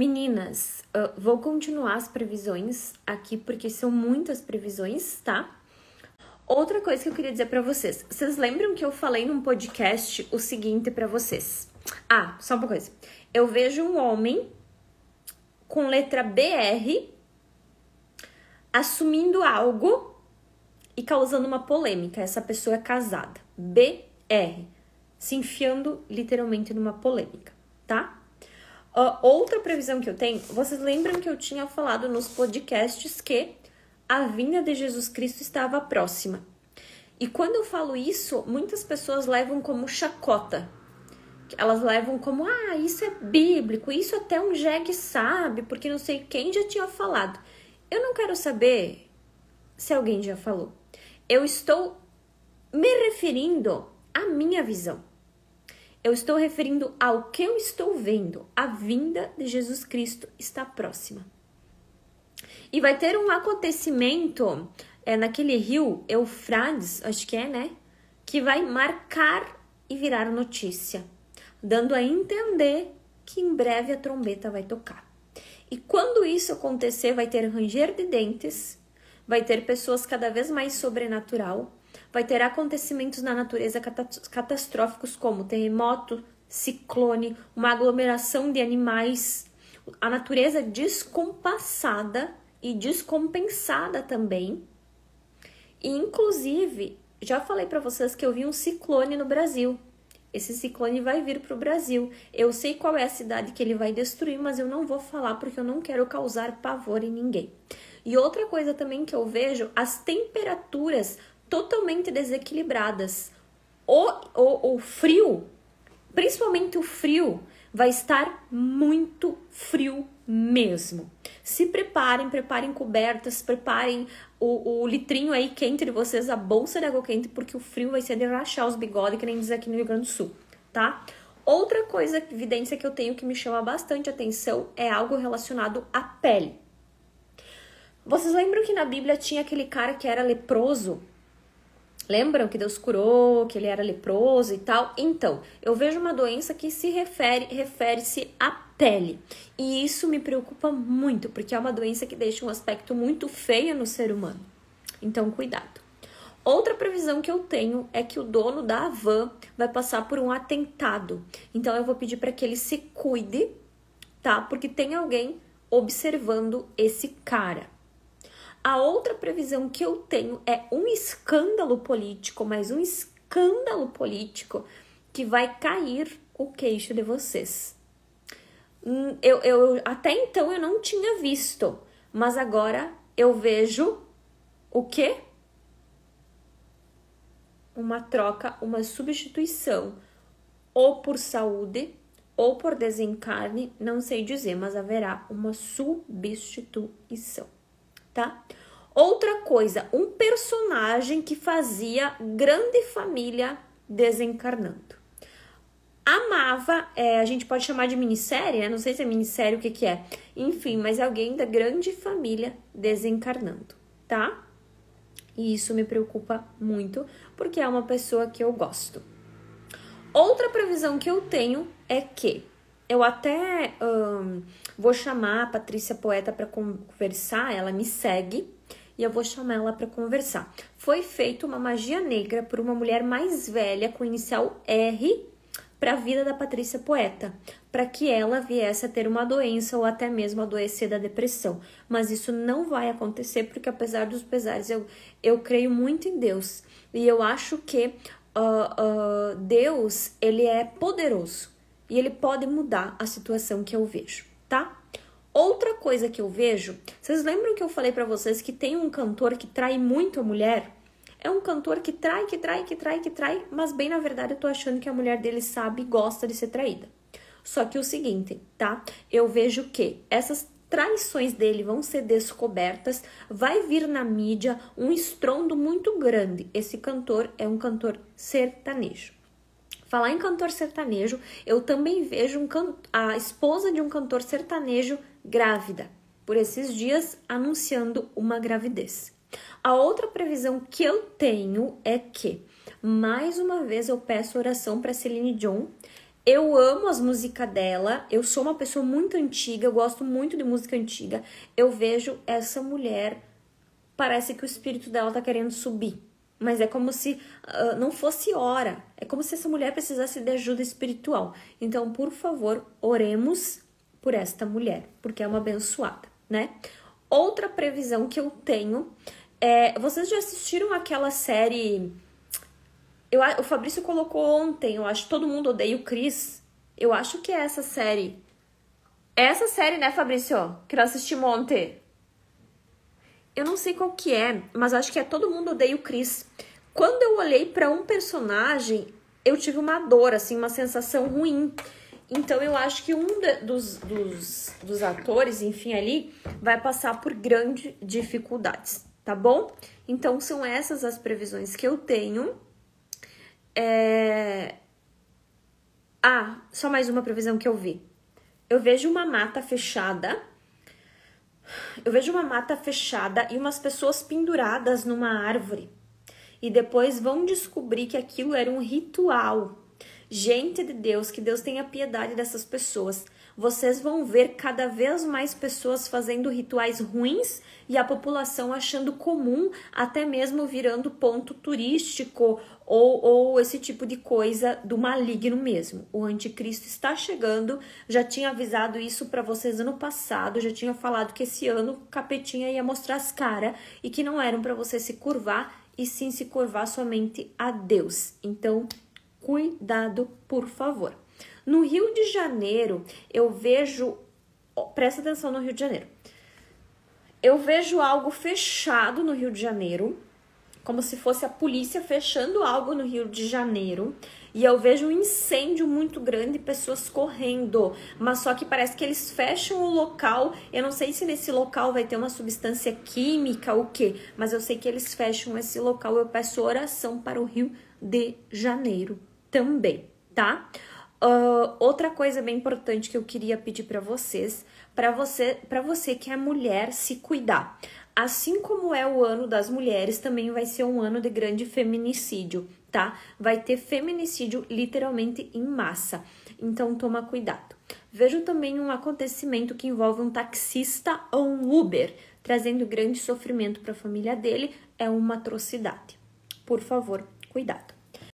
Meninas, uh, vou continuar as previsões aqui porque são muitas previsões, tá? Outra coisa que eu queria dizer para vocês. Vocês lembram que eu falei num podcast o seguinte para vocês? Ah, só uma coisa. Eu vejo um homem com letra BR assumindo algo e causando uma polêmica. Essa pessoa é casada. BR. Se enfiando literalmente numa polêmica, tá? Uh, outra previsão que eu tenho, vocês lembram que eu tinha falado nos podcasts que a vinda de Jesus Cristo estava próxima. E quando eu falo isso, muitas pessoas levam como chacota. Elas levam como, ah, isso é bíblico, isso até um jegue sabe, porque não sei quem já tinha falado. Eu não quero saber se alguém já falou. Eu estou me referindo à minha visão. Eu estou referindo ao que eu estou vendo. A vinda de Jesus Cristo está próxima. E vai ter um acontecimento é, naquele rio Eufrades, acho que é, né? Que vai marcar e virar notícia, dando a entender que em breve a trombeta vai tocar. E quando isso acontecer, vai ter ranger de dentes, vai ter pessoas cada vez mais sobrenatural, vai ter acontecimentos na natureza catastróficos como terremoto, ciclone, uma aglomeração de animais, a natureza descompassada e descompensada também. E, inclusive, já falei para vocês que eu vi um ciclone no Brasil. Esse ciclone vai vir para o Brasil. Eu sei qual é a cidade que ele vai destruir, mas eu não vou falar porque eu não quero causar pavor em ninguém. E outra coisa também que eu vejo, as temperaturas totalmente desequilibradas. O, o, o frio, principalmente o frio, vai estar muito frio mesmo. Se preparem, preparem cobertas, preparem o, o, litrinho aí quente de vocês, a bolsa de água quente, porque o frio vai ser de rachar os bigodes, que nem diz aqui no Rio Grande do Sul, tá? Outra coisa, evidência que eu tenho que me chama bastante atenção é algo relacionado à pele. Vocês lembram que na Bíblia tinha aquele cara que era leproso Lembram que Deus curou, que ele era leproso e tal? Então, eu vejo uma doença que se refere refere-se à pele. E isso me preocupa muito, porque é uma doença que deixa um aspecto muito feio no ser humano. Então, cuidado. Outra previsão que eu tenho é que o dono da van vai passar por um atentado. Então eu vou pedir para que ele se cuide, tá? Porque tem alguém observando esse cara. A outra previsão que eu tenho é um escândalo político, mas um escândalo político que vai cair o queixo de vocês. Hum, eu, eu até então eu não tinha visto, mas agora eu vejo o quê? Uma troca, uma substituição, ou por saúde ou por desencarne, não sei dizer, mas haverá uma substituição tá? Outra coisa, um personagem que fazia grande família desencarnando. Amava, é, a gente pode chamar de minissérie, né? Não sei se é minissérie o que, que é. Enfim, mas é alguém da grande família desencarnando, tá? E isso me preocupa muito, porque é uma pessoa que eu gosto. Outra previsão que eu tenho é que eu até um, vou chamar a Patrícia Poeta para conversar, ela me segue e eu vou chamar ela para conversar. Foi feita uma magia negra por uma mulher mais velha com inicial R para a vida da Patrícia Poeta, para que ela viesse a ter uma doença ou até mesmo adoecer da depressão. Mas isso não vai acontecer porque apesar dos pesares, eu, eu creio muito em Deus e eu acho que uh, uh, Deus ele é poderoso e ele pode mudar a situação que eu vejo, tá? Outra coisa que eu vejo, vocês lembram que eu falei para vocês que tem um cantor que trai muito a mulher? É um cantor que trai, que trai, que trai, que trai, mas bem na verdade eu tô achando que a mulher dele sabe e gosta de ser traída. Só que o seguinte, tá? Eu vejo que essas traições dele vão ser descobertas, vai vir na mídia um estrondo muito grande. Esse cantor é um cantor sertanejo. Falar em cantor sertanejo, eu também vejo um can... a esposa de um cantor sertanejo grávida, por esses dias anunciando uma gravidez. A outra previsão que eu tenho é que, mais uma vez, eu peço oração para Celine Dion. Eu amo as músicas dela, eu sou uma pessoa muito antiga, eu gosto muito de música antiga. Eu vejo essa mulher, parece que o espírito dela tá querendo subir mas é como se uh, não fosse hora. É como se essa mulher precisasse de ajuda espiritual. Então, por favor, oremos por esta mulher, porque é uma abençoada, né? Outra previsão que eu tenho é. Vocês já assistiram aquela série. Eu, o Fabrício colocou ontem, eu acho Todo Mundo Odeia o Cris. Eu acho que é essa série. É essa série, né, Fabrício? Que nós assistimos ontem eu não sei qual que é, mas acho que é Todo Mundo Odeia o Chris. Quando eu olhei para um personagem, eu tive uma dor, assim, uma sensação ruim. Então eu acho que um de, dos, dos, dos atores, enfim, ali, vai passar por grandes dificuldades, tá bom? Então são essas as previsões que eu tenho. É... Ah, só mais uma previsão que eu vi. Eu vejo uma mata fechada eu vejo uma mata fechada e umas pessoas penduradas numa árvore. E depois vão descobrir que aquilo era um ritual gente de Deus, que Deus tenha piedade dessas pessoas. Vocês vão ver cada vez mais pessoas fazendo rituais ruins e a população achando comum, até mesmo virando ponto turístico ou, ou esse tipo de coisa do maligno mesmo. O anticristo está chegando, já tinha avisado isso para vocês ano passado, já tinha falado que esse ano o capetinha ia mostrar as caras e que não eram para você se curvar e sim se curvar somente a Deus. Então, Cuidado, por favor. No Rio de Janeiro, eu vejo. presta atenção no Rio de Janeiro. Eu vejo algo fechado no Rio de Janeiro, como se fosse a polícia fechando algo no Rio de Janeiro. E eu vejo um incêndio muito grande, pessoas correndo. Mas só que parece que eles fecham o local. Eu não sei se nesse local vai ter uma substância química o quê, mas eu sei que eles fecham esse local. Eu peço oração para o Rio de Janeiro também, tá? Uh, outra coisa bem importante que eu queria pedir para vocês, para você, para você que é mulher, se cuidar. Assim como é o ano das mulheres, também vai ser um ano de grande feminicídio, tá? Vai ter feminicídio literalmente em massa. Então toma cuidado. Vejo também um acontecimento que envolve um taxista ou um Uber, trazendo grande sofrimento para a família dele, é uma atrocidade. Por favor, cuidado.